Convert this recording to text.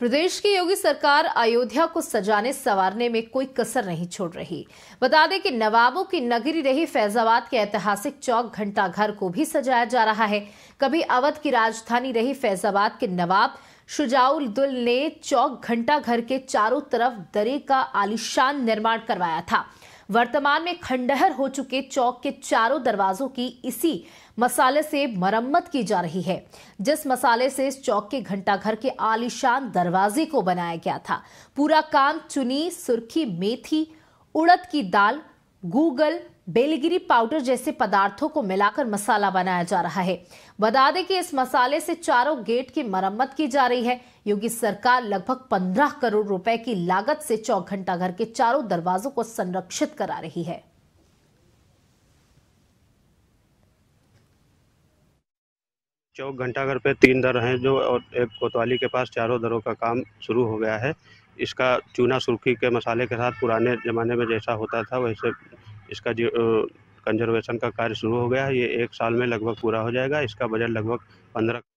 प्रदेश की योगी सरकार अयोध्या को सजाने संवारने में कोई कसर नहीं छोड़ रही बता दें कि नवाबों की नगरी रही फैजाबाद के ऐतिहासिक चौक घंटाघर को भी सजाया जा रहा है कभी अवध की राजधानी रही फैजाबाद के नवाब शुजाउल दुल ने चौक घंटाघर के चारों तरफ दरे का आलिशान निर्माण करवाया था वर्तमान में खंडहर हो चुके चौक के चारों दरवाजों की इसी मसाले से मरम्मत की जा रही है जिस मसाले से इस चौक के घंटाघर के आलिशान दरवाजे को बनाया गया था पूरा काम चुनी सुर्खी मेथी उड़द की दाल गूगल बेलगिरी पाउडर जैसे पदार्थों को मिलाकर मसाला बनाया जा रहा है बता दें कि इस मसाले से चारों गेट की मरम्मत की जा रही है योगी सरकार लगभग 15 करोड़ रुपए की लागत से चौघंटा घंटा घर के चारों दरवाजों को संरक्षित करा रही है चौक घंटाघर पे तीन दर हैं जो और एक कोतवाली के पास चारों दरों का काम शुरू हो गया है इसका चूना सुर्खी के मसाले के साथ पुराने ज़माने में जैसा होता था वैसे इसका जो कंजर्वेशन का कार्य शुरू हो गया है ये एक साल में लगभग पूरा हो जाएगा इसका बजट लगभग पंद्रह